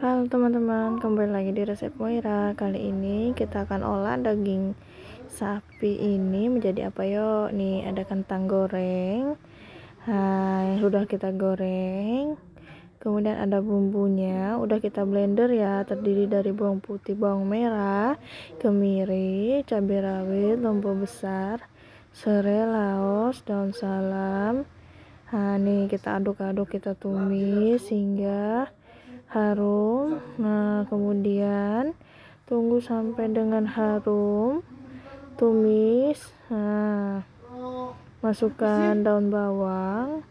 Halo teman-teman, kembali lagi di resep Moira. Kali ini kita akan olah daging sapi ini menjadi apa yo? Nih, ada kentang goreng. Hai, yang sudah kita goreng. Kemudian ada bumbunya, udah kita blender ya, terdiri dari bawang putih, bawang merah, kemiri, cabai rawit, lombok besar, serai laos, daun salam. Nah, nih kita aduk-aduk, kita tumis hingga harum nah kemudian tunggu sampai dengan harum tumis nah masukkan daun bawang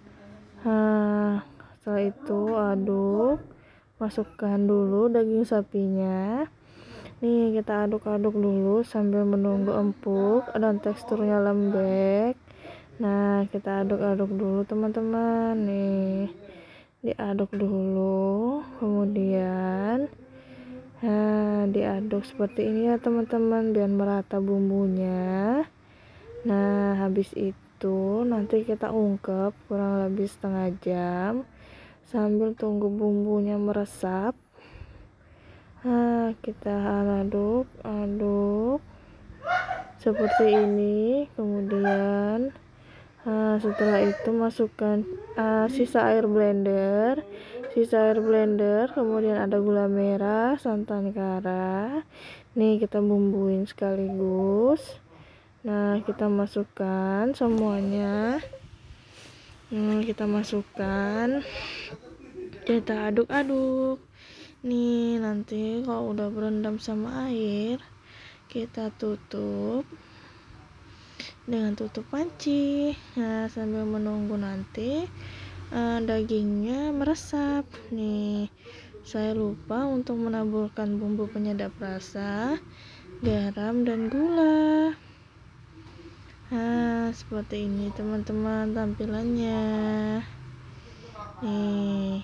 nah setelah itu aduk masukkan dulu daging sapinya nih kita aduk-aduk dulu sambil menunggu empuk dan teksturnya lembek nah kita aduk-aduk dulu teman-teman nih diaduk dulu kemudian nah diaduk seperti ini ya teman-teman biar merata bumbunya nah habis itu nanti kita ungkep kurang lebih setengah jam sambil tunggu bumbunya meresap nah kita aduk aduk seperti ini kemudian Nah, setelah itu masukkan uh, sisa air blender, sisa air blender, kemudian ada gula merah, santan kara. Nih kita bumbuin sekaligus. Nah, kita masukkan semuanya. Hmm, kita masukkan. Kita aduk-aduk. Nih, nanti kalau udah berendam sama air, kita tutup dengan tutup panci nah sambil menunggu nanti uh, dagingnya meresap nih saya lupa untuk menaburkan bumbu penyedap rasa garam dan gula nah seperti ini teman-teman tampilannya nih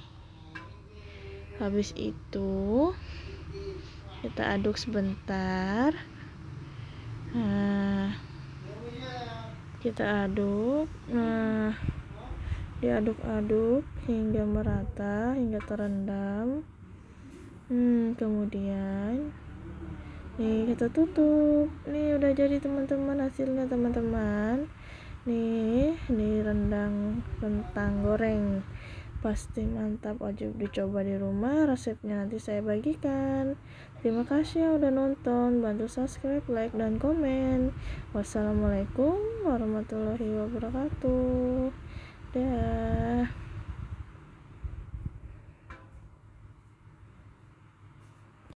habis itu kita aduk sebentar nah kita aduk nah diaduk-aduk hingga merata hingga terendam hmm, kemudian nih kita tutup nih udah jadi teman-teman hasilnya teman-teman nih ini rendang kentang goreng pasti mantap wajib dicoba di rumah resepnya nanti saya bagikan terima kasih yang udah nonton bantu subscribe like dan komen wassalamualaikum warahmatullahi wabarakatuh dah